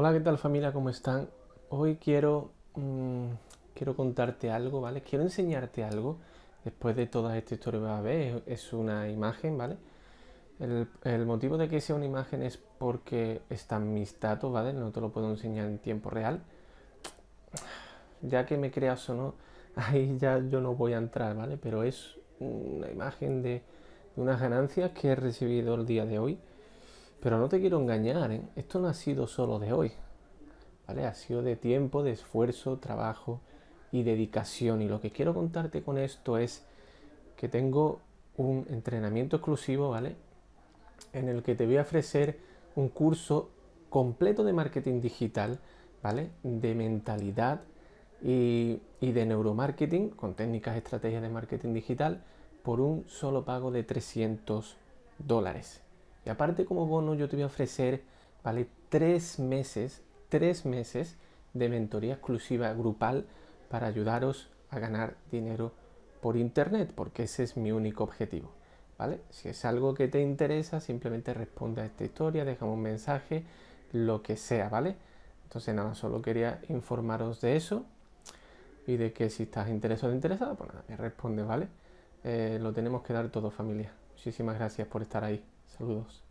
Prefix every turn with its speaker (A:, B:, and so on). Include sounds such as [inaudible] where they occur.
A: Hola, ¿qué tal familia? ¿Cómo están? Hoy quiero, mm, quiero contarte algo, ¿vale? Quiero enseñarte algo. Después de toda esta historia vas a ver, es una imagen, ¿vale? El, motivo de que sea una imagen es porque están mis datos, ¿vale? No te lo puedo enseñar en tiempo real. Ya que me creas o no, [laughs] ahí ya yo no voy a entrar, ¿vale? Pero es una imagen de, de unas ganancias que he recibido el día de hoy pero no te quiero engañar, ¿eh? esto no ha sido solo de hoy, ¿vale? Ha sido de tiempo, de esfuerzo, trabajo y dedicación. Y lo que quiero contarte con esto es que tengo un entrenamiento exclusivo, ¿vale? En el que te voy a ofrecer un curso completo de marketing digital, ¿vale? De mentalidad y, de neuromarketing con técnicas, y estrategias de marketing digital por un solo pago de 300 dólares. Y aparte como bono yo te voy a ofrecer, ¿vale? Tres meses, tres meses de mentoría exclusiva grupal para ayudaros a ganar dinero por internet, porque ese es mi único objetivo, ¿vale? Si es algo que te interesa, simplemente responde a esta historia, déjame un mensaje, lo que sea, ¿vale? Entonces nada, solo quería informaros de eso y de que si estás interesado o interesada, pues nada, me responde, ¿vale? Eh, lo tenemos que dar todo familia. Muchísimas gracias por estar ahí. Saludos.